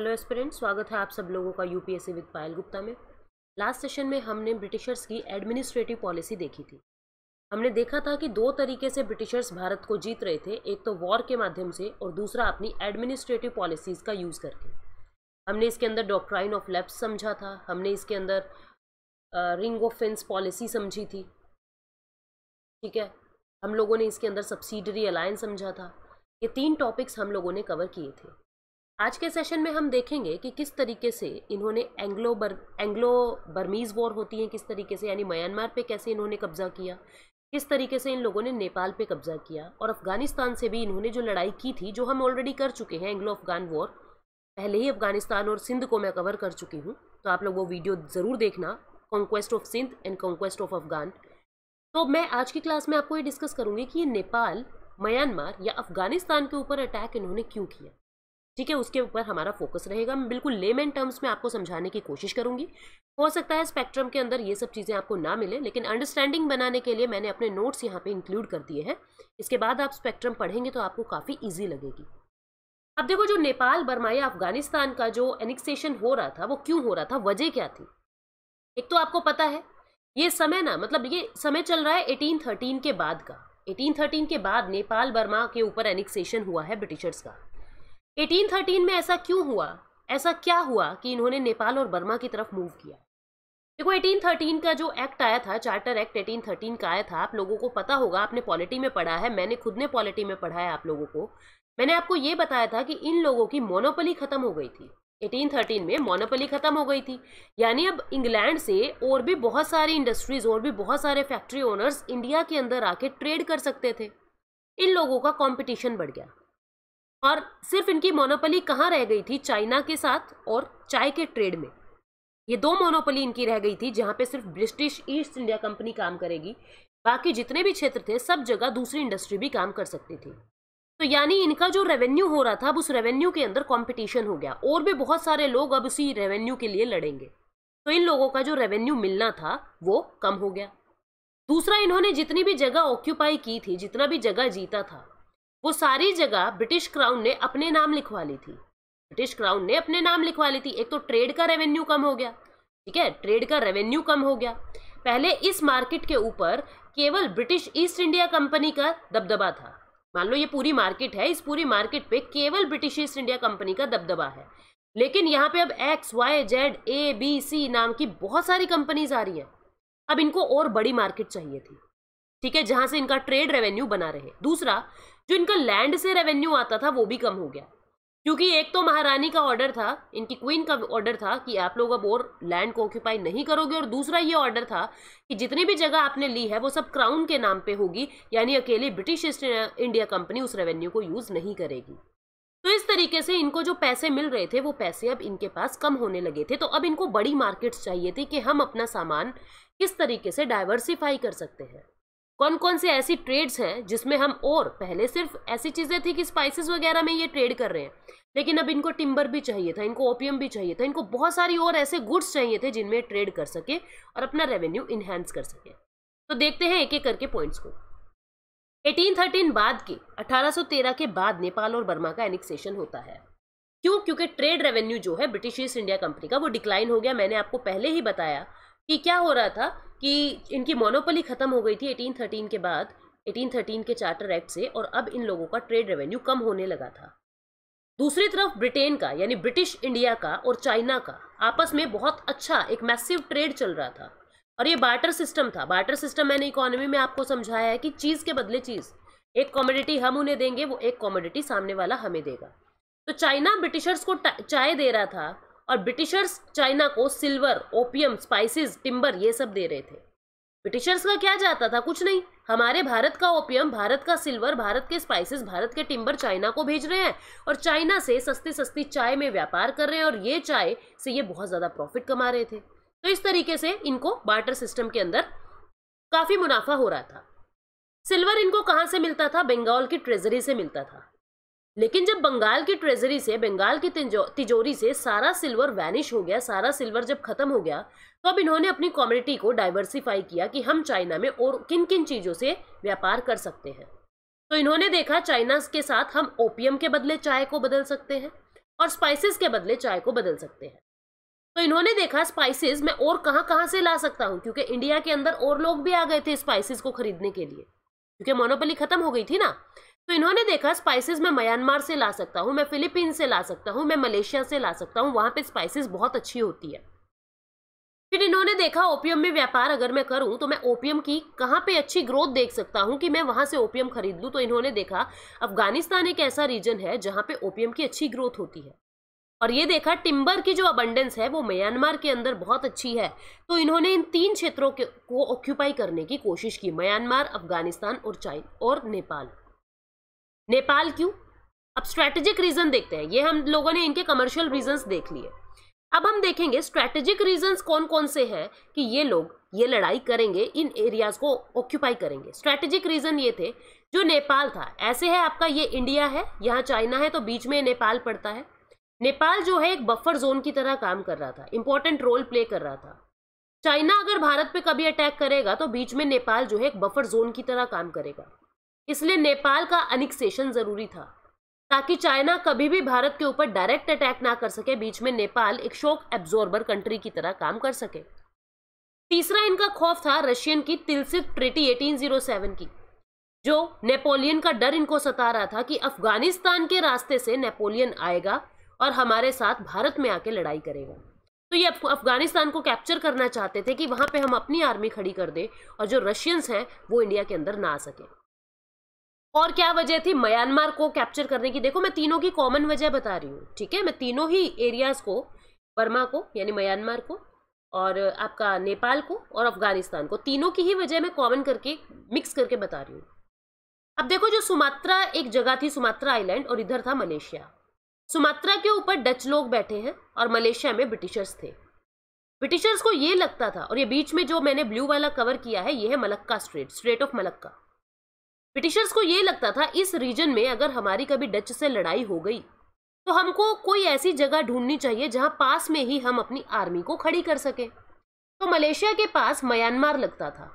hello aspirant स्वागत है आप सब लोगों का यूपीएससी विद पायल गुप्ता में लास्ट सेशन में हमने ब्रिटिशर्स की एडमिनिस्ट्रेटिव पॉलिसी देखी थी हमने देखा था कि दो तरीके से ब्रिटिशर्स भारत को जीत रहे थे एक तो वॉर के माध्यम से और दूसरा अपनी एडमिनिस्ट्रेटिव पॉलिसीज़ का यूज़ करके हमने इसके अंदर डॉक्ट्राइन ऑफ लेप्स समझा था हमने इसके अंदर रिंग ऑफ फेंस पॉलिसी समझी थी ठीक है हम लोगों ने इसके अंदर सब्सिडरी अलायंस समझा था ये तीन टॉपिक्स हम लोगों ने कवर किए थे आज के सेशन में हम देखेंगे कि किस तरीके से इन्होंने एंग्लो बर एंग्लो बर्मीज़ वॉर होती है किस तरीके से यानी म्यांमार पे कैसे इन्होंने कब्ज़ा किया किस तरीके से इन लोगों ने नेपाल पे कब्ज़ा किया और अफ़गानिस्तान से भी इन्होंने जो लड़ाई की थी जो हम ऑलरेडी कर चुके हैं एंग्लो अफ़गान वॉर पहले ही अफ़गानिस्तान और सिंध को मैं कवर कर चुकी हूँ तो आप लोग वो वीडियो ज़रूर देखना conquest of Sindh and conquest of Afghan तो मैं आज की क्लास में आपको ये डिस्कस करूँगी कि ये नेपाल म्यांमार या अफ़गानिस्तान के ऊपर अटैक इन्होंने क्यों किया ठीक है उसके ऊपर हमारा फोकस रहेगा मैं बिल्कुल लेमेन टर्म्स में आपको समझाने की कोशिश करूंगी हो सकता है स्पेक्ट्रम के अंदर ये सब चीज़ें आपको ना मिले लेकिन अंडरस्टैंडिंग बनाने के लिए मैंने अपने नोट्स यहाँ पे इंक्लूड कर दिए हैं इसके बाद आप स्पेक्ट्रम पढ़ेंगे तो आपको काफ़ी ईजी लगेगी अब देखो जो नेपाल बर्मा या अफगानिस्तान का जो एनिक्सेशन हो रहा था वो क्यों हो रहा था वजह क्या थी एक तो आपको पता है ये समय ना मतलब ये समय चल रहा है एटीन के बाद का एटीन के बाद नेपाल बर्मा के ऊपर एनिक्सेशन हुआ है ब्रिटिशर्स का 1813 में ऐसा क्यों हुआ ऐसा क्या हुआ कि इन्होंने नेपाल और बर्मा की तरफ मूव किया देखो 1813 का जो एक्ट आया था चार्टर एक्ट 1813 का आया था आप लोगों को पता होगा आपने पॉलिटी में पढ़ा है मैंने खुद ने पॉलिटी में पढ़ा है आप लोगों को मैंने आपको ये बताया था कि इन लोगों की मोनोपली खत्म हो गई थी 1813 में मोनोपली खत्म हो गई थी यानी अब इंग्लैंड से और भी बहुत सारी इंडस्ट्रीज और भी बहुत सारे फैक्ट्री ओनर्स इंडिया के अंदर आके ट्रेड कर सकते थे इन लोगों का कंपटीशन बढ़ गया और सिर्फ इनकी मोनोपली कहाँ रह गई थी चाइना के साथ और चाय के ट्रेड में ये दो मोनोपली इनकी रह गई थी जहाँ पे सिर्फ ब्रिटिश ईस्ट इंडिया कंपनी काम करेगी बाकी जितने भी क्षेत्र थे सब जगह दूसरी इंडस्ट्री भी काम कर सकती थी तो यानी इनका जो रेवेन्यू हो रहा था अब उस रेवेन्यू के अंदर कॉम्पिटिशन हो गया और भी बहुत सारे लोग अब उसी रेवेन्यू के लिए लड़ेंगे तो इन लोगों का जो रेवेन्यू मिलना था वो कम हो गया दूसरा इन्होंने जितनी भी जगह ऑक्यूपाई की थी जितना भी जगह जीता था वो सारी जगह ब्रिटिश क्राउन ने अपने नाम लिखवा ली थी ब्रिटिश क्राउन ने अपने नाम लिखवा ली थी एक तो ट्रेड का रेवेन्यू कम हो गया ठीक है ट्रेड का रेवेन्यू कम हो गया पहले इस मार्केट के ऊपर केवल ब्रिटिश ईस्ट इंडिया कंपनी का दबदबा था मान लो ये पूरी मार्केट है इस पूरी मार्केट पे केवल ब्रिटिश ईस्ट इंडिया कंपनी का दबदबा है लेकिन यहाँ पे अब X Y Z A B C नाम की बहुत सारी कंपनीज आ रही है अब इनको और बड़ी मार्केट चाहिए थी ठीक है जहां से इनका ट्रेड रेवेन्यू बना रहे दूसरा जो इनका लैंड से रेवेन्यू आता था वो भी कम हो गया क्योंकि एक तो महारानी का ऑर्डर था इनकी क्वीन का ऑर्डर था कि आप लोग अब और लैंड को ऑक्यूपाई नहीं करोगे और दूसरा ये ऑर्डर था कि जितनी भी जगह आपने ली है वो सब क्राउन के नाम पे होगी यानी अकेले ब्रिटिश ईस्ट इंडिया कंपनी उस रेवेन्यू को यूज़ नहीं करेगी तो इस तरीके से इनको जो पैसे मिल रहे थे वो पैसे अब इनके पास कम होने लगे थे तो अब इनको बड़ी मार्केट्स चाहिए थी कि हम अपना सामान किस तरीके से डाइवर्सिफाई कर सकते हैं कौन कौन से ऐसी ट्रेड्स हैं जिसमें हम और पहले सिर्फ ऐसी चीज़ें थी कि स्पाइसेस वगैरह में ये ट्रेड कर रहे हैं लेकिन अब इनको टिम्बर भी चाहिए था इनको ओपियम भी चाहिए था इनको बहुत सारी और ऐसे गुड्स चाहिए थे जिनमें ट्रेड कर सके और अपना रेवेन्यू इन्हेंस कर सके तो देखते हैं एक एक करके पॉइंट्स को 1813 बाद के 1813 के बाद नेपाल और बर्मा का एनिक्सेशन होता है क्यों क्योंकि ट्रेड रेवेन्यू जो है ब्रिटिश ईस्ट इंडिया कंपनी का वो डिक्लाइन हो गया मैंने आपको पहले ही बताया कि क्या हो रहा था कि इनकी मोनोपोली ख़त्म हो गई थी 1813 के बाद 1813 के चार्टर एक्ट से और अब इन लोगों का ट्रेड रेवेन्यू कम होने लगा था दूसरी तरफ ब्रिटेन का यानी ब्रिटिश इंडिया का और चाइना का आपस में बहुत अच्छा एक मैसिव ट्रेड चल रहा था और ये बार्टर सिस्टम था बार्टर सिस्टम मैंने इकोनॉमी में आपको समझाया है कि चीज़ के बदले चीज़ एक कॉमोडिटी हम उन्हें देंगे वो एक कॉमोडिटी सामने वाला हमें देगा तो चाइना ब्रिटिशर्स को चाय दे रहा था और ब्रिटिशर्स चाइना को सिल्वर ओपियम स्पाइसेस टिम्बर ये सब दे रहे थे ब्रिटिशर्स का क्या जाता था कुछ नहीं हमारे भारत का ओपियम भारत का सिल्वर भारत के स्पाइसेस भारत के टिम्बर चाइना को भेज रहे हैं और चाइना से सस्ती सस्ती चाय में व्यापार कर रहे हैं और ये चाय से ये बहुत ज़्यादा प्रॉफिट कमा रहे थे तो इस तरीके से इनको बार्टर सिस्टम के अंदर काफ़ी मुनाफा हो रहा था सिल्वर इनको कहाँ से मिलता था बंगाल की ट्रेजरी से मिलता था लेकिन जब बंगाल की ट्रेजरी से बंगाल की तिजोरी से सारा सिल्वर वैनिश हो गया सारा सिल्वर जब खत्म हो गया तो अब इन्होंने अपनी कम्युनिटी को डाइवर्सिफाई किया कि हम चाइना में और किन किन चीज़ों से व्यापार कर सकते हैं तो इन्होंने देखा चाइना के साथ हम ओपियम के बदले चाय को बदल सकते हैं और स्पाइसिस के बदले चाय को बदल सकते हैं तो इन्होंने देखा स्पाइसिस मैं और कहाँ कहाँ से ला सकता हूँ क्योंकि इंडिया के अंदर और लोग भी आ गए थे स्पाइसिस को खरीदने के लिए क्योंकि मोनोपली खत्म हो गई थी ना तो इन्होंने देखा स्पाइसेस मैं म्यांमार से ला सकता हूँ मैं फिलीपींस से ला सकता हूँ मैं मलेशिया से ला सकता हूँ वहाँ पे स्पाइसेस बहुत अच्छी होती है फिर इन्होंने देखा ओपियम में व्यापार अगर मैं करूँ तो मैं ओपियम की कहाँ पे अच्छी ग्रोथ देख सकता हूँ कि मैं वहाँ से ओपियम खरीद लूँ तो इन्होंने देखा अफगानिस्तान एक ऐसा रीजन है जहाँ पर ओपियम की अच्छी ग्रोथ होती है और ये देखा टिम्बर की जो अबंडेंस है वो म्यांमार के अंदर बहुत अच्छी है तो इन्होंने इन तीन क्षेत्रों को ऑक्यूपाई करने की कोशिश की म्यांमार अफगानिस्तान और चाइन और नेपाल नेपाल क्यों अब स्ट्रैटेजिक रीजन देखते हैं ये हम लोगों ने इनके कमर्शियल रीजंस देख लिए अब हम देखेंगे स्ट्रैटेजिक रीजंस कौन कौन से हैं कि ये लोग ये लड़ाई करेंगे इन एरियाज को ऑक्यूपाई करेंगे स्ट्रैटेजिक रीजन ये थे जो नेपाल था ऐसे है आपका ये इंडिया है यहाँ चाइना है तो बीच में नेपाल पड़ता है नेपाल जो है एक बफर जोन की तरह काम कर रहा था इंपॉर्टेंट रोल प्ले कर रहा था चाइना अगर भारत पे कभी अटैक करेगा तो बीच में नेपाल जो है एक बफर जोन की तरह काम करेगा इसलिए नेपाल का अनिक्सेशन जरूरी था ताकि चाइना कभी भी भारत के ऊपर डायरेक्ट अटैक ना कर सके बीच में नेपाल एक शोक एब्जॉर्बर कंट्री की तरह काम कर सके तीसरा इनका खौफ था रशियन की तिलसित ट्रिटी 1807 की जो नेपोलियन का डर इनको सता रहा था कि अफगानिस्तान के रास्ते से नेपोलियन आएगा और हमारे साथ भारत में आके लड़ाई करेगा तो ये अफगानिस्तान को कैप्चर करना चाहते थे कि वहाँ पे हम अपनी आर्मी खड़ी कर दें और जो रशियंस हैं वो इंडिया के अंदर ना आ सकें और क्या वजह थी म्यांमार को कैप्चर करने की देखो मैं तीनों की कॉमन वजह बता रही हूँ ठीक है मैं तीनों ही एरियाज को बर्मा को यानी म्यांमार को और आपका नेपाल को और अफगानिस्तान को तीनों की ही वजह मैं कॉमन करके मिक्स करके बता रही हूँ अब देखो जो सुमात्रा एक जगह थी सुमात्रा आइलैंड और इधर था मलेशिया सुमात्रा के ऊपर डच लोग बैठे हैं और मलेशिया में ब्रिटिशर्स थे ब्रिटिशर्स को ये लगता था और ये बीच में जो मैंने ब्लू वाला कवर किया है ये है Malacca strait strait of Malacca Britishers को ये लगता था इस रीजन में अगर हमारी कभी डच से लड़ाई हो गई तो हमको कोई ऐसी जगह ढूंढनी चाहिए जहां पास में ही हम अपनी आर्मी को खड़ी कर सकें तो मलेशिया के पास म्यांमार लगता था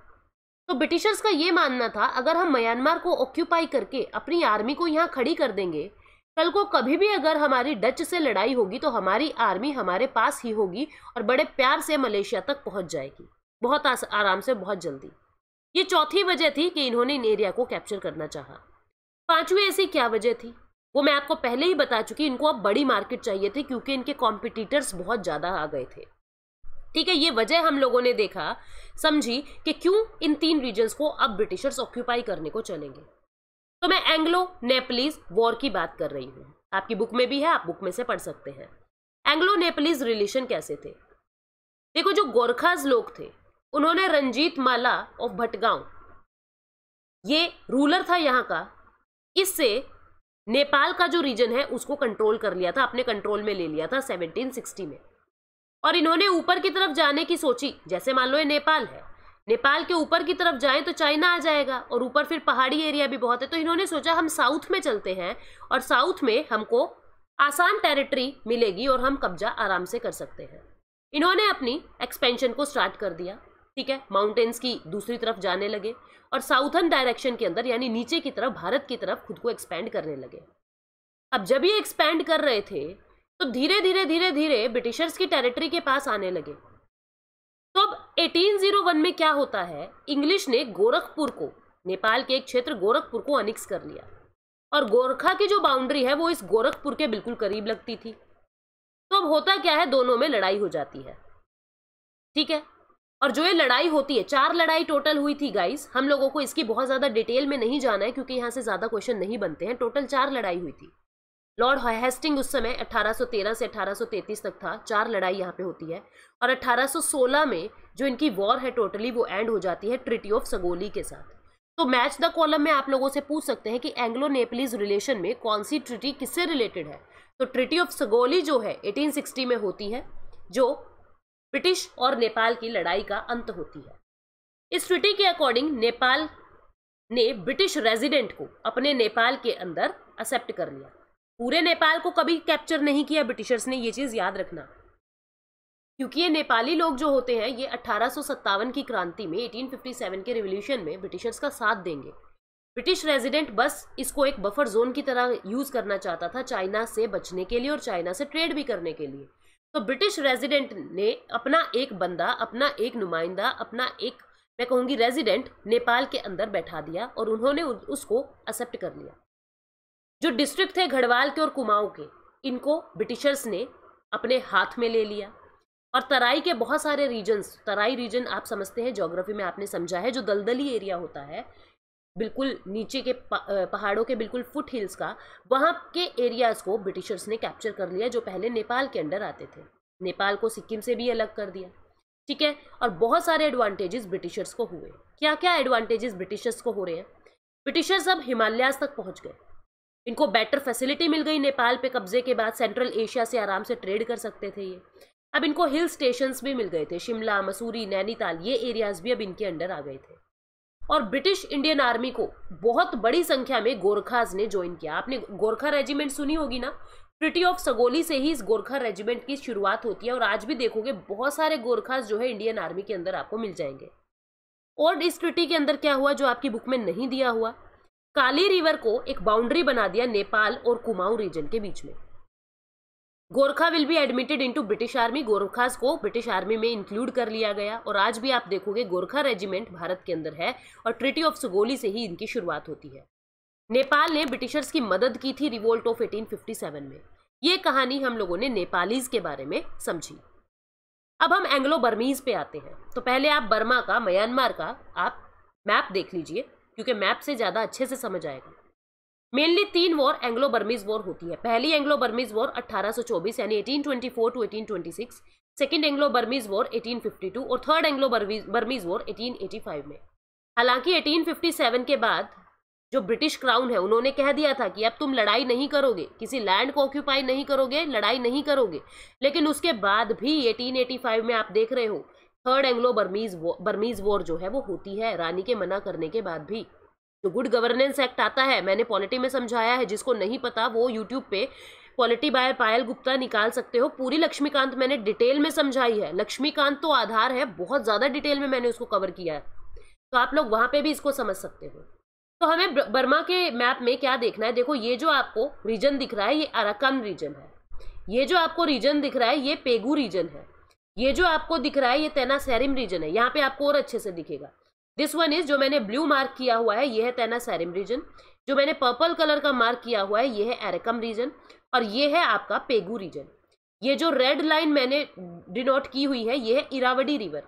तो ब्रिटिशर्स का ये मानना था अगर हम म्यांमार को ऑक्यूपाई करके अपनी आर्मी को यहाँ खड़ी कर देंगे कल को कभी भी अगर हमारी डच से लड़ाई होगी तो हमारी आर्मी हमारे पास ही होगी और बड़े प्यार से मलेशिया तक पहुँच जाएगी बहुत आराम से बहुत जल्दी ये चौथी वजह थी कि इन्होंने इन एरिया को कैप्चर करना चाहा पांचवी ऐसी क्या वजह थी वो मैं आपको पहले ही बता चुकी इनको अब बड़ी मार्केट चाहिए थी क्योंकि इनके कॉम्पिटिटर्स बहुत ज़्यादा आ गए थे ठीक है ये वजह हम लोगों ने देखा समझी कि क्यों इन तीन रीजन्स को अब ब्रिटिशर्स ऑक्यूपाई करने को चलेंगे तो मैं एंग्लो नेपलीज वॉर की बात कर रही हूँ आपकी बुक में भी है आप बुक में से पढ़ सकते हैं एंग्लो नेपलीज रिलेशन कैसे थे देखो जो गोरखाज लोग थे उन्होंने रंजीत माला ऑफ भटगांव ये रूलर था यहाँ का इससे नेपाल का जो रीजन है उसको कंट्रोल कर लिया था अपने कंट्रोल में ले लिया था 1760 में और इन्होंने ऊपर की तरफ जाने की सोची जैसे मान लो ये नेपाल है नेपाल के ऊपर की तरफ जाएं तो चाइना आ जाएगा और ऊपर फिर पहाड़ी एरिया भी बहुत है तो इन्होंने सोचा हम साउथ में चलते हैं और साउथ में हमको आसान टेरिटरी मिलेगी और हम कब्जा आराम से कर सकते हैं इन्होंने अपनी एक्सपेंशन को स्टार्ट कर दिया ठीक है माउंटेन्स की दूसरी तरफ जाने लगे और साउथर्न डायरेक्शन के अंदर यानी नीचे की तरफ भारत की तरफ खुद को एक्सपेंड करने लगे अब जब ये एक्सपेंड कर रहे थे तो धीरे धीरे धीरे धीरे ब्रिटिशर्स की टेरिटरी के पास आने लगे तो अब 1801 में क्या होता है इंग्लिश ने गोरखपुर को नेपाल के एक क्षेत्र गोरखपुर को अनिक्स कर लिया और गोरखा की जो बाउंड्री है वो इस गोरखपुर के बिल्कुल करीब लगती थी तो अब होता क्या है दोनों में लड़ाई हो जाती है ठीक है और जो ये लड़ाई होती है चार लड़ाई टोटल हुई थी गाइस हम लोगों को इसकी बहुत ज़्यादा डिटेल में नहीं जाना है क्योंकि यहाँ से ज़्यादा क्वेश्चन नहीं बनते हैं टोटल चार लड़ाई हुई थी लॉर्ड हेस्टिंग उस समय 1813 से 1833 तक था चार लड़ाई यहाँ पे होती है और 1816 में जो इनकी वॉर है टोटली वो एंड हो जाती है ट्रिटी ऑफ सगोली के साथ तो मैच द कॉलम में आप लोगों से पूछ सकते हैं कि एंग्लो नेपलीज रिलेशन में कौन सी ट्रिटी किससे रिलेटेड है तो ट्रिटी ऑफ सगोली जो है 1860 में होती है जो ब्रिटिश और नेपाल की लड़ाई का अंत होती है इस ट्रिटी के अकॉर्डिंग नेपाल ने ब्रिटिश रेजिडेंट को अपने नेपाल के अंदर एक्सेप्ट कर लिया पूरे नेपाल को कभी कैप्चर नहीं किया ब्रिटिशर्स ने ये चीज़ याद रखना क्योंकि ये नेपाली लोग जो होते हैं ये अट्ठारह की क्रांति में 1857 के रिवोल्यूशन में ब्रिटिशर्स का साथ देंगे ब्रिटिश रेजिडेंट बस इसको एक बफर जोन की तरह यूज़ करना चाहता था चाइना से बचने के लिए और चाइना से ट्रेड भी करने के लिए तो ब्रिटिश रेजिडेंट ने अपना एक बंदा अपना एक नुमाइंदा अपना एक मैं कहूँगी रेजिडेंट नेपाल के अंदर बैठा दिया और उन्होंने उसको एक्सेप्ट कर लिया जो डिस्ट्रिक्ट थे गढ़वाल के और कुमाऊँ के इनको ब्रिटिशर्स ने अपने हाथ में ले लिया और तराई के बहुत सारे रीजन्स तराई रीजन आप समझते हैं जोग्राफी में आपने समझा है जो दलदली एरिया होता है बिल्कुल नीचे के पहाड़ों के बिल्कुल फुट हिल्स का वहाँ के एरियाज़ को ब्रिटिशर्स ने कैप्चर कर लिया जो पहले नेपाल के अंडर आते थे नेपाल को सिक्किम से भी अलग कर दिया ठीक है और बहुत सारे एडवांटेजेस ब्रिटिशर्स को हुए क्या क्या एडवांटेजेस ब्रिटिशर्स को हो रहे हैं ब्रिटिशर्स अब हिमालयाज तक पहुँच गए इनको बेटर फैसिलिटी मिल गई नेपाल पे कब्जे के बाद सेंट्रल एशिया से आराम से ट्रेड कर सकते थे ये अब इनको हिल स्टेशंस भी मिल गए थे शिमला मसूरी नैनीताल ये एरियाज भी अब इनके अंडर आ गए थे और ब्रिटिश इंडियन आर्मी को बहुत बड़ी संख्या में गोरखाज ने ज्वाइन किया आपने गोरखा रेजिमेंट सुनी होगी ना ट्रिटी ऑफ सगोली से ही इस गोरखा रेजिमेंट की शुरुआत होती है और आज भी देखोगे बहुत सारे गोरखाज जो है इंडियन आर्मी के अंदर आपको मिल जाएंगे और इस ट्रिटी के अंदर क्या हुआ जो आपकी बुक में नहीं दिया हुआ काली रिवर को एक बाउंड्री बना दिया नेपाल और कुमाऊं रीजन के बीच में Gorkha will be admitted into British army Gorkhas को ब्रिटिश आर्मी में इंक्लूड कर लिया गया और आज भी आप देखोगे गोरखा रेजिमेंट भारत के अंदर है और ट्रिटी ऑफ सुगोली से ही इनकी शुरुआत होती है नेपाल ने ब्रिटिशर्स की मदद की थी रिवोल्ट ऑफ 1857 में ये कहानी हम लोगों ने नेपालीज के बारे में समझी अब हम एंग्लो बर्मीज पे आते हैं तो पहले आप बर्मा का म्यांमार का आप मैप देख लीजिए क्योंकि मैप से ज़्यादा अच्छे से समझ आएगा मेनली तीन वॉर एंग्लो बर्मीज वॉर होती है पहली एंग्लो बर्मीज वॉर 1824 यानी 1824 to 1826 second Anglo Burmese war 1852 और थर्ड एंग्लो बर्मीज वॉर 1885 में हालांकि 1857 के बाद जो ब्रिटिश क्राउन है उन्होंने कह दिया था कि अब तुम लड़ाई नहीं करोगे किसी लैंड को ऑक्यूपाई नहीं करोगे लड़ाई नहीं करोगे लेकिन उसके बाद भी एटीन में आप देख रहे हो third Anglo Burmese Burmese war जो है वो होती है रानी के मना करने के बाद भी तो गुड गवर्नेंस एक्ट आता है मैंने पॉलिटी में समझाया है जिसको नहीं पता वो यूट्यूब पे पॉलिटी बाय पायल गुप्ता निकाल सकते हो पूरी लक्ष्मीकांत मैंने डिटेल में समझाई है लक्ष्मीकांत तो आधार है बहुत ज़्यादा डिटेल में मैंने उसको कवर किया है तो आप लोग वहाँ पे भी इसको समझ सकते हो तो हमें बर्मा के मैप में क्या देखना है देखो ये जो आपको रीजन दिख रहा है ये अराकान रीजन है ये जो आपको रीजन दिख रहा है ये पेगू रीजन है ये जो आपको दिख रहा है ये तेना सैरिम रीजन है यहाँ पे आपको और अच्छे से दिखेगा दिस वन इज जो मैंने ब्लू मार्क किया हुआ है ये है तैना सैरिम रीजन जो मैंने पर्पल कलर का मार्क किया हुआ है ये है एरेकम रीजन और ये है आपका पेगू रीजन ये जो रेड लाइन मैंने डिनोट की हुई है ये है इरावडी रिवर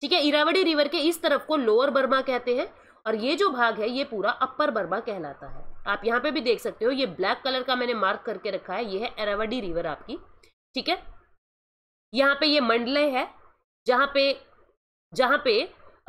ठीक है इरावडी रिवर के इस तरफ को लोअर बर्मा कहते हैं और ये जो भाग है ये पूरा अपर बर्मा कहलाता है आप यहाँ पे भी देख सकते हो ये ब्लैक कलर का मैंने मार्क करके रखा है ये है एरावडी रिवर आपकी ठीक है यहाँ पे ये मंडले है जहाँ पे जहाँ पे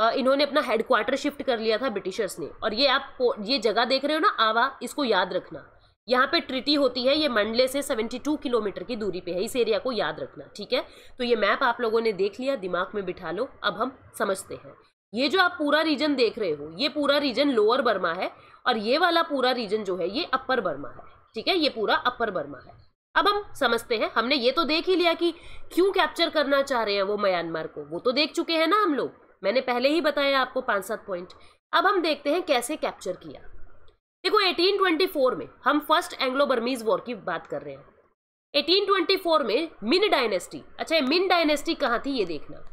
इन्होंने अपना हेडक्वार्टर शिफ्ट कर लिया था ब्रिटिशर्स ने और ये आप ये जगह देख रहे हो ना आवा इसको याद रखना यहाँ पे ट्रिटी होती है ये मंडले से 72 किलोमीटर की दूरी पे है इस एरिया को याद रखना ठीक है तो ये मैप आप लोगों ने देख लिया दिमाग में बिठा लो अब हम समझते हैं ये जो आप पूरा रीजन देख रहे हो ये पूरा रीजन लोअर बर्मा है और ये वाला पूरा रीजन जो है ये अपर बर्मा है ठीक है ये पूरा अपर बर्मा है अब हम समझते हैं हमने ये तो देख ही लिया कि क्यों कैप्चर करना चाह रहे हैं वो म्यांमार को वो तो देख चुके हैं ना हम लोग मैंने पहले ही बताया आपको पाँच सात पॉइंट अब हम देखते हैं कैसे कैप्चर किया देखो 1824 में हम फर्स्ट एंग्लो बर्मीज वॉर की बात कर रहे हैं 1824 में मिन डायनेस्टी अच्छा मिन डायनेस्टी कहाँ थी ये देखना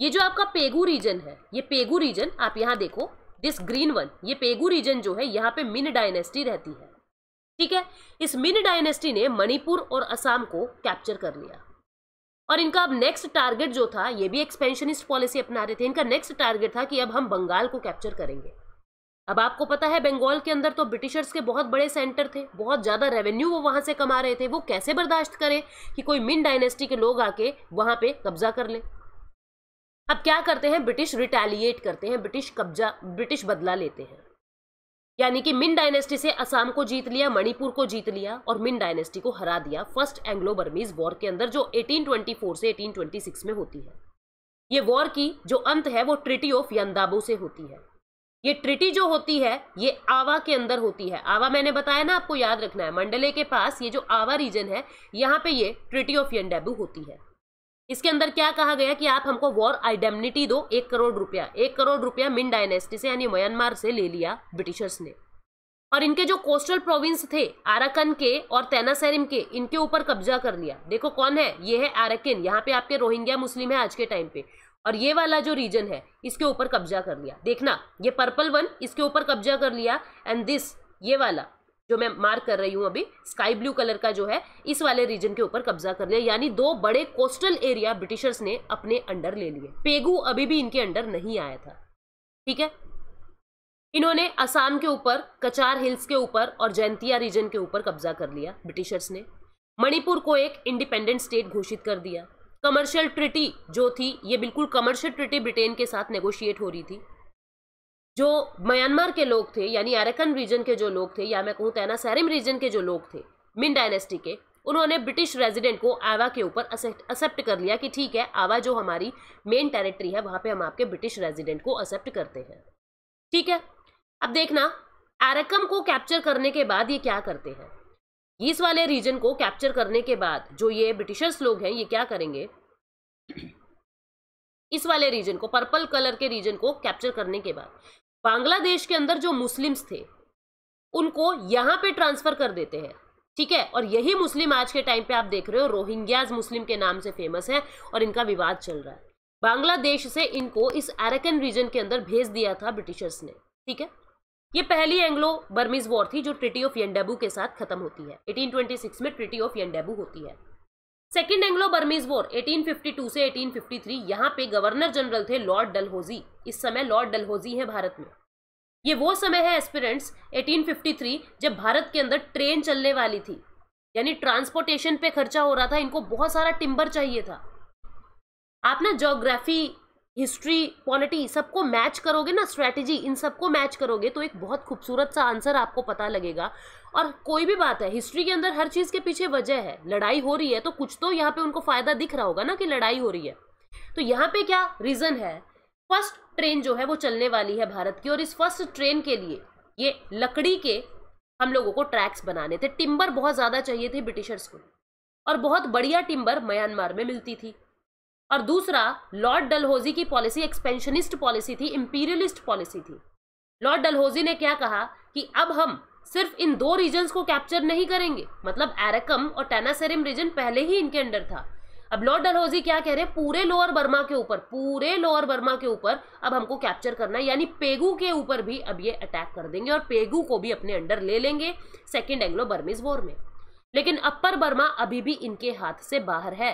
ये जो आपका पेगू रीजन है ये पेगू रीजन आप यहाँ देखो दिस ग्रीन वन ये पेगू रीजन जो है यहाँ पे मिन डायनेस्टी रहती है ठीक है इस मिन डायनेस्टी ने मणिपुर और असम को कैप्चर कर लिया और इनका अब नेक्स्ट टारगेट जो था ये भी एक्सपेंशनिस्ट पॉलिसी अपना रहे थे इनका नेक्स्ट टारगेट था कि अब हम बंगाल को कैप्चर करेंगे अब आपको पता है बंगाल के अंदर तो ब्रिटिशर्स के बहुत बड़े सेंटर थे बहुत ज़्यादा रेवेन्यू वो वहाँ से कमा रहे थे वो कैसे बर्दाश्त करें कि कोई मिन डायनेस्टी के लोग आके वहाँ पे कब्जा कर लें अब क्या करते हैं ब्रिटिश रिटेलिएट करते हैं ब्रिटिश कब्जा ब्रिटिश बदला लेते हैं यानी कि मिन डायनेस्टी से असम को जीत लिया मणिपुर को जीत लिया और मिन डायनेस्टी को हरा दिया फर्स्ट एंग्लो बर्मीज वॉर के अंदर जो 1824 से 1826 में होती है ये वॉर की जो अंत है वो ट्रिटी ऑफ यंदाबो से होती है ये ट्रिटी जो होती है ये आवा के अंदर होती है आवा मैंने बताया ना आपको याद रखना है मंडले के पास ये जो आवा रीजन है यहाँ पे ये ट्रिटी ऑफ यंडाबू होती है इसके अंदर क्या कहा गया कि आप हमको वॉर आइडेमिटी दो एक करोड़ रुपया एक करोड़ रुपया मिन डायनेस्टी से यानी म्यांमार से ले लिया ब्रिटिशर्स ने और इनके जो कोस्टल प्रोविंस थे आराकन के और तैनासैरिम के इनके ऊपर कब्जा कर लिया देखो कौन है ये है आरकिन यहाँ पे आपके रोहिंग्या मुस्लिम है आज के टाइम पे और ये वाला जो रीजन है इसके ऊपर कब्जा कर लिया देखना ये पर्पल वन इसके ऊपर कब्जा कर लिया एंड दिस ये वाला जो मैं मार्क कर रही हूँ अभी स्काई ब्लू कलर का जो है इस वाले रीजन के ऊपर कब्जा कर लिया यानी दो बड़े कोस्टल एरिया ब्रिटिशर्स ने अपने अंडर ले लिए पेगू अभी भी इनके अंडर नहीं आया था ठीक है इन्होंने असम के ऊपर कचार हिल्स के ऊपर और जयंतिया रीजन के ऊपर कब्जा कर लिया ब्रिटिशर्स ने मणिपुर को एक इंडिपेंडेंट स्टेट घोषित कर दिया कमर्शियल ट्रिटी जो थी ये बिल्कुल कमर्शियल ट्रिटी ब्रिटेन के साथ नेगोशिएट हो रही थी जो म्यांमार के लोग थे यानी अरेकन रीजन के जो लोग थे या मैं कहूँ तैना सैरिम रीजन के जो लोग थे मिन डायनेस्टी के उन्होंने ब्रिटिश रेजिडेंट को आवा के ऊपर एक्सेप्ट कर लिया कि ठीक है आवा जो हमारी मेन टेरिटरी है वहाँ पे हम आपके ब्रिटिश रेजिडेंट को एक्सेप्ट करते हैं ठीक है अब देखना एरकम को कैप्चर करने के बाद ये क्या करते हैं इस वाले रीजन को कैप्चर करने के बाद जो ये ब्रिटिशर्स लोग हैं ये क्या करेंगे इस वाले रीजन को पर्पल कलर के रीजन को कैप्चर करने के बाद बांग्लादेश के अंदर जो मुस्लिम्स थे उनको यहां पे ट्रांसफर कर देते हैं ठीक है और यही मुस्लिम आज के टाइम पे आप देख रहे हो रोहिंग्याज मुस्लिम के नाम से फेमस है और इनका विवाद चल रहा है बांग्लादेश से इनको इस अरेकन रीजन के अंदर भेज दिया था ब्रिटिशर्स ने ठीक है ये पहली एंग्लो बर्मीज वॉर थी जो ट्रिटी ऑफ यंडेबू के साथ खत्म होती है 1826 में ट्रिटी ऑफ यंडेबू होती है सेकेंड एंग्लो बर्मीज वॉर 1852 से 1853 यहां पे गवर्नर जनरल थे लॉर्ड डलहोजी इस समय लॉर्ड डलहोजी है भारत में ये वो समय है एस्पिरेंट्स 1853 जब भारत के अंदर ट्रेन चलने वाली थी यानी ट्रांसपोर्टेशन पे खर्चा हो रहा था इनको बहुत सारा टिम्बर चाहिए था आप ना जोग्राफी हिस्ट्री क्वालिटी सबको मैच करोगे ना स्ट्रैटेजी इन सबको मैच करोगे तो एक बहुत खूबसूरत सा आंसर आपको पता लगेगा और कोई भी बात है हिस्ट्री के अंदर हर चीज़ के पीछे वजह है लड़ाई हो रही है तो कुछ तो यहाँ पे उनको फ़ायदा दिख रहा होगा ना कि लड़ाई हो रही है तो यहाँ पे क्या रीज़न है फर्स्ट ट्रेन जो है वो चलने वाली है भारत की और इस फर्स्ट ट्रेन के लिए ये लकड़ी के हम लोगों को ट्रैक्स बनाने थे टिम्बर बहुत ज़्यादा चाहिए थे ब्रिटिशर्स को और बहुत बढ़िया टिम्बर म्यांमार में मिलती थी और दूसरा लॉर्ड डलहौजी की पॉलिसी एक्सपेंशनिस्ट पॉलिसी थी इम्पीरियलिस्ट पॉलिसी थी लॉर्ड डलहौजी ने क्या कहा कि अब हम सिर्फ इन दो रीजन्स को कैप्चर नहीं करेंगे मतलब एरकम और टेनासेरिम रीजन पहले ही इनके अंडर था अब लॉर्ड डलहौजी क्या कह रहे हैं पूरे लोअर बर्मा के ऊपर पूरे लोअर बर्मा के ऊपर अब हमको कैप्चर करना है यानी पेगू के ऊपर भी अब ये अटैक कर देंगे और पेगू को भी अपने अंडर ले लेंगे सेकेंड एंग्लो बर्मीज वॉर में लेकिन अपर बर्मा अभी भी इनके हाथ से बाहर है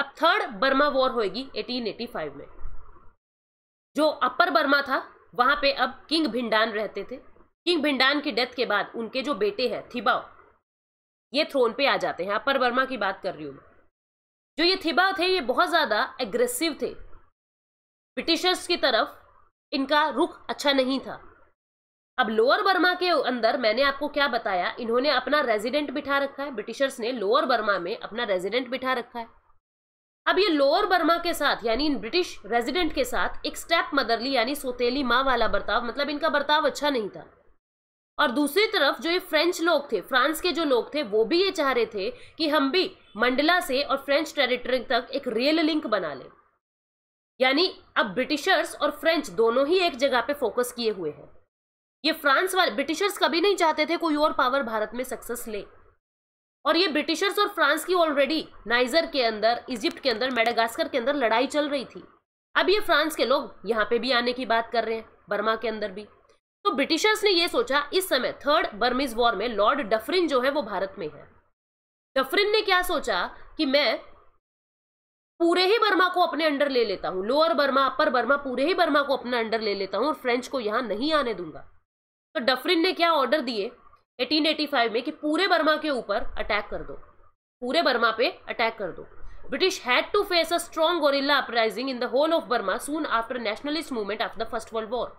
अब थर्ड बर्मा वॉर होगी 1885 में जो अपर बर्मा था वहां पे अब किंग भिंडान रहते थे किंग भिंडान की डेथ के बाद उनके जो बेटे हैं थिबाओ ये थ्रोन पे आ जाते हैं अपर बर्मा की बात कर रही हूँ मैं जो ये थिबाओ थे ये बहुत ज़्यादा एग्रेसिव थे ब्रिटिशर्स की तरफ इनका रुख अच्छा नहीं था अब लोअर बर्मा के अंदर मैंने आपको क्या बताया इन्होंने अपना रेजिडेंट बिठा रखा है ब्रिटिशर्स ने लोअर बर्मा में अपना रेजिडेंट बिठा रखा है अब ये लोअर बर्मा के साथ यानी इन ब्रिटिश रेजिडेंट के साथ एक स्टेप मदरली यानी सोतेली माँ वाला बर्ताव मतलब इनका बर्ताव अच्छा नहीं था और दूसरी तरफ जो ये फ्रेंच लोग थे फ्रांस के जो लोग थे वो भी ये चाह रहे थे कि हम भी मंडला से और फ्रेंच टेरिटरी तक एक रेल लिंक बना लें यानी अब ब्रिटिशर्स और फ्रेंच दोनों ही एक जगह पे फोकस किए हुए हैं ये फ्रांस वाले ब्रिटिशर्स कभी नहीं चाहते थे कोई और पावर भारत में सक्सेस ले और ये ब्रिटिशर्स और फ्रांस की ऑलरेडी नाइजर के अंदर इजिप्ट के अंदर मेडागास्कर के अंदर लड़ाई चल रही थी अब ये फ्रांस के लोग यहाँ पे भी आने की बात कर रहे हैं बर्मा के अंदर भी तो ब्रिटिशर्स ने ये सोचा इस समय थर्ड बर्मिज वॉर में लॉर्ड डफरिन जो है वो भारत में है डफरिन ने क्या सोचा कि मैं पूरे ही बर्मा को अपने अंडर ले लेता हूँ लोअर बर्मा अपर बर्मा पूरे ही बर्मा को अपना अंडर ले लेता हूँ और फ्रेंच को यहाँ नहीं आने दूंगा तो डफरिन ने क्या ऑर्डर दिए 1885 में कि पूरे बर्मा के ऊपर अटैक कर दो पूरे बर्मा पे अटैक कर दो British had to face a strong guerrilla uprising in the whole of Burma soon after nationalist movement after the first world war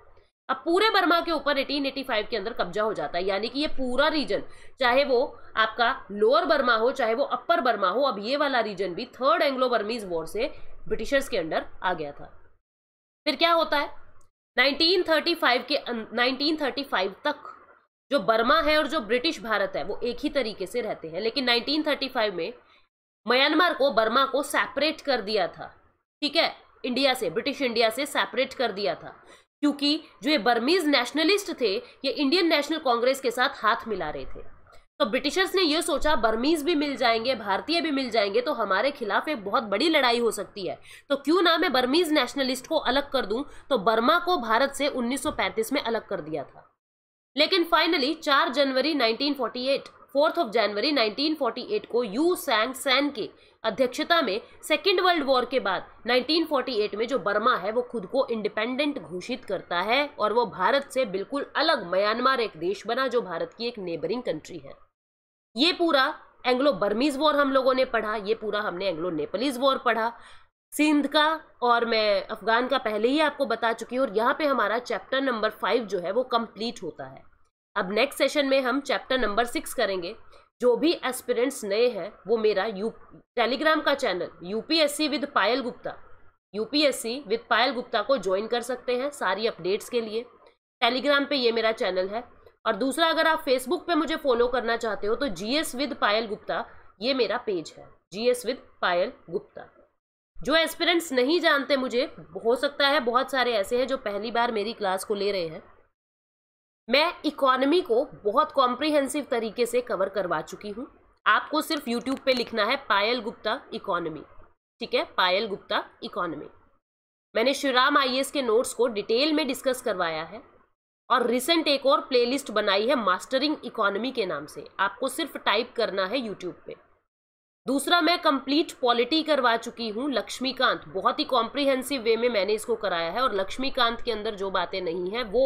अब पूरे बर्मा के ऊपर 1885 के अंदर कब्जा हो जाता है यानी कि ये पूरा रीजन चाहे वो आपका लोअर बर्मा हो चाहे वो अपर बर्मा हो अब ये वाला रीजन भी थर्ड एंग्लो बर्मीज वॉर से ब्रिटिशर्स के अंडर आ गया था फिर क्या होता है 1935 के 1935 अं, तक जो बर्मा है और जो ब्रिटिश भारत है वो एक ही तरीके से रहते हैं लेकिन 1935 में म्यांमार को बर्मा को सेपरेट कर दिया था ठीक है इंडिया से ब्रिटिश इंडिया से सेपरेट कर दिया था क्योंकि जो ये बर्मीज नेशनलिस्ट थे ये इंडियन नेशनल कांग्रेस के साथ हाथ मिला रहे थे तो ब्रिटिशर्स ने ये सोचा बर्मीज भी मिल जाएंगे भारतीय भी मिल जाएंगे तो हमारे खिलाफ एक बहुत बड़ी लड़ाई हो सकती है तो क्यों ना मैं बर्मीज नेशनलिस्ट को अलग कर दूं तो बर्मा को भारत से 1935 में अलग कर दिया था लेकिन फाइनली 4 जनवरी 1948 फोर्थ ऑफ जनवरी 1948 को यू सैंग सैन के अध्यक्षता में सेकेंड वर्ल्ड वॉर के बाद 1948 में जो बर्मा है वो खुद को इंडिपेंडेंट घोषित करता है और वो भारत से बिल्कुल अलग म्यांमार एक देश बना जो भारत की एक नेबरिंग कंट्री है ये पूरा एंग्लो बर्मीज वॉर हम लोगों ने पढ़ा ये पूरा हमने एंग्लो नेपालीज वॉर पढ़ा सिंध का और मैं अफगान का पहले ही आपको बता चुकी हूँ और यहाँ पे हमारा चैप्टर नंबर फाइव जो है वो कंप्लीट होता है अब नेक्स्ट सेशन में हम चैप्टर नंबर सिक्स करेंगे जो भी एस्पिरेंट्स नए हैं वो मेरा यू टेलीग्राम का channel UPSC with Payal Gupta UPSC with Payal Gupta को ज्वाइन कर सकते हैं सारी अपडेट्स के लिए टेलीग्राम पे ये मेरा चैनल है और दूसरा अगर आप फेसबुक पे मुझे फॉलो करना चाहते हो तो जीएस विद पायल गुप्ता ये मेरा पेज है जीएस विद पायल गुप्ता जो एस्पिरेंट्स नहीं जानते मुझे हो सकता है बहुत सारे ऐसे हैं जो पहली बार मेरी क्लास को ले रहे हैं मैं इकोनॉमी को बहुत कॉम्प्रिहेंसिव तरीके से कवर करवा चुकी हूँ आपको सिर्फ यूट्यूब पे लिखना है पायल गुप्ता इकोनॉमी ठीक है पायल गुप्ता इकोनॉमी मैंने श्रीराम आई के नोट्स को डिटेल में डिस्कस करवाया है और रिसेंट एक और प्लेलिस्ट बनाई है मास्टरिंग इकोनॉमी के नाम से आपको सिर्फ टाइप करना है यूट्यूब पे दूसरा मैं कंप्लीट पॉलिटी करवा चुकी हूँ लक्ष्मीकांत बहुत ही कॉम्प्रिहेंसिव वे में मैंने इसको कराया है और लक्ष्मीकांत के अंदर जो बातें नहीं है वो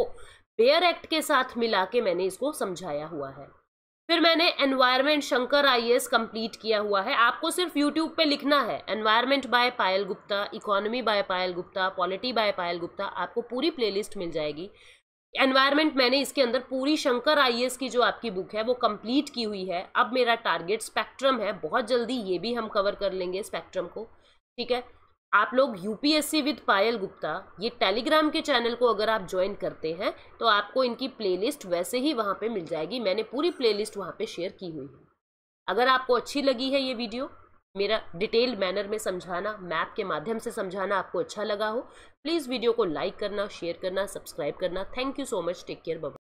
बेयर एक्ट के साथ मिला के मैंने इसको समझाया हुआ है फिर मैंने एनवायरमेंट शंकर आई कंप्लीट किया हुआ है आपको सिर्फ यूट्यूब पे लिखना है environment by Payal Gupta economy by Payal Gupta polity by Payal Gupta आपको पूरी प्लेलिस्ट मिल जाएगी एनवायरमेंट मैंने इसके अंदर पूरी शंकर आई की जो आपकी बुक है वो कंप्लीट की हुई है अब मेरा टारगेट स्पेक्ट्रम है बहुत जल्दी ये भी हम कवर कर लेंगे स्पेक्ट्रम को ठीक है आप लोग यूपीएससी विद पायल गुप्ता ये टेलीग्राम के चैनल को अगर आप ज्वाइन करते हैं तो आपको इनकी प्लेलिस्ट वैसे ही वहाँ पे मिल जाएगी मैंने पूरी प्लेलिस्ट वहाँ पे शेयर की हुई है अगर आपको अच्छी लगी है ये वीडियो मेरा डिटेल मैनर में समझाना मैप के माध्यम से समझाना आपको अच्छा लगा हो प्लीज़ वीडियो को लाइक करना शेयर करना सब्सक्राइब करना thank you so much take care Baba